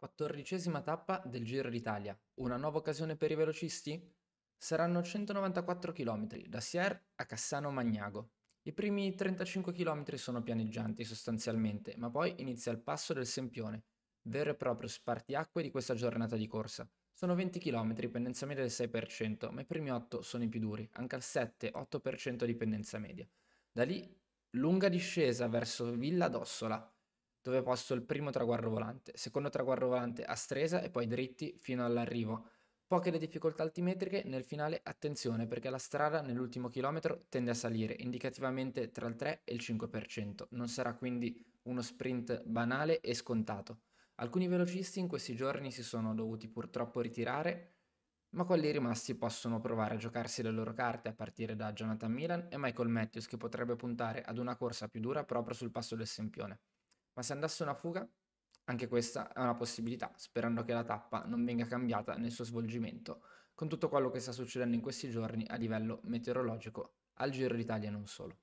Quattordicesima tappa del Giro d'Italia. Una nuova occasione per i velocisti? Saranno 194 km da Sierre a Cassano Magnago. I primi 35 km sono pianeggianti sostanzialmente, ma poi inizia il passo del Sempione, vero e proprio spartiacque di questa giornata di corsa. Sono 20 km, pendenza media del 6%, ma i primi 8 sono i più duri, anche al 7-8% di pendenza media. Da lì, lunga discesa verso Villa d'Ossola dove posto il primo traguardo volante, secondo traguardo volante a stresa e poi dritti fino all'arrivo. Poche le difficoltà altimetriche, nel finale attenzione perché la strada nell'ultimo chilometro tende a salire, indicativamente tra il 3 e il 5%, non sarà quindi uno sprint banale e scontato. Alcuni velocisti in questi giorni si sono dovuti purtroppo ritirare, ma quelli rimasti possono provare a giocarsi le loro carte a partire da Jonathan Milan e Michael Matthews che potrebbe puntare ad una corsa più dura proprio sul passo del Sempione. Ma se andasse una fuga? Anche questa è una possibilità, sperando che la tappa non venga cambiata nel suo svolgimento, con tutto quello che sta succedendo in questi giorni a livello meteorologico al Giro d'Italia non solo.